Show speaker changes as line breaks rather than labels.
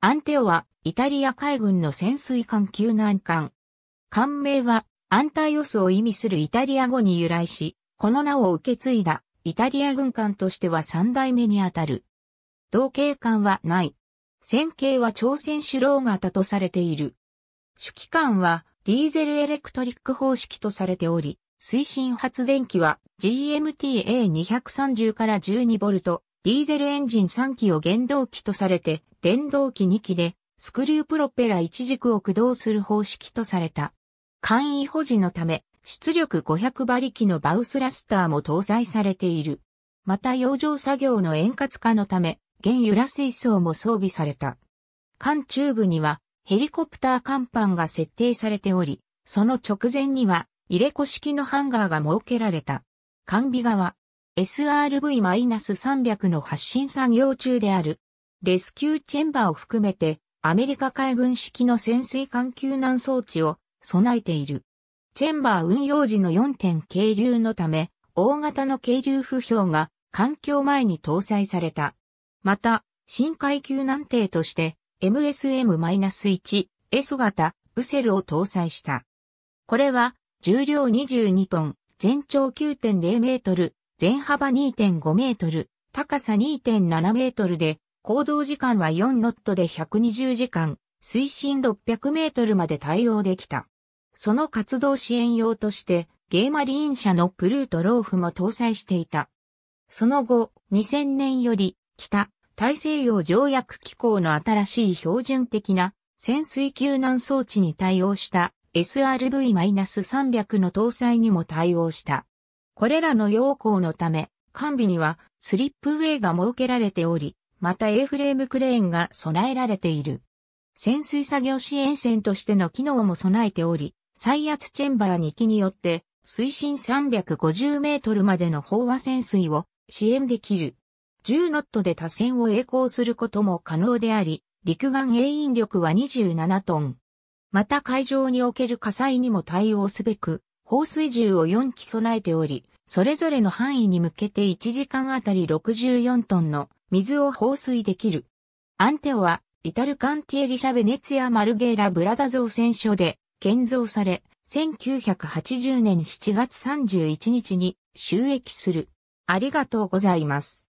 アンテオはイタリア海軍の潜水艦救難艦。艦名はアンタイオスを意味するイタリア語に由来し、この名を受け継いだイタリア軍艦としては3代目にあたる。同型艦はない。戦型は朝鮮主郎型とされている。主機関はディーゼルエレクトリック方式とされており、推進発電機は GMTA230 から 12V、ディーゼルエンジン3機を原動機とされて、電動機2機で、スクリュープロペラ1軸を駆動する方式とされた。簡易保持のため、出力500馬力のバウスラスターも搭載されている。また洋上作業の円滑化のため、原油ラ水槽も装備された。艦中部にはヘリコプター甲板が設定されており、その直前には入れ子式のハンガーが設けられた。艦尾側、SRV-300 の発進作業中であるレスキューチェンバーを含めて、アメリカ海軍式の潜水艦救難装置を備えている。チェンバー運用時の4点軽流のため、大型の軽流不評が環境前に搭載された。また、深海救難艇として MSM-1S 型ウセルを搭載した。これは重量22トン、全長9.0メートル、全幅2.5メートル、高さ2.7メートルで行動時間は4ロットで120時間、水深600メートルまで対応できた。その活動支援用として、ゲーマリーン社のプルートローフも搭載していた。その後、2000年より、北、大西洋条約機構の新しい標準的な潜水救難装置に対応した SRV-300 の搭載にも対応した。これらの要項のため、完備にはスリップウェイが設けられており、また A フレームクレーンが備えられている。潜水作業支援船としての機能も備えており、最圧チェンバー2機によって水深350メートルまでの飽和潜水を支援できる。10ノットで多船を栄光することも可能であり、陸岸営引力は27トン。また海上における火災にも対応すべく、放水銃を4機備えており、それぞれの範囲に向けて1時間あたり64トンの水を放水できる。アンテオは、イタルカンティエリシャ・ベネツィア・マルゲーラ・ブラダ造船所で建造され、1980年7月31日に収益する。ありがとうございます。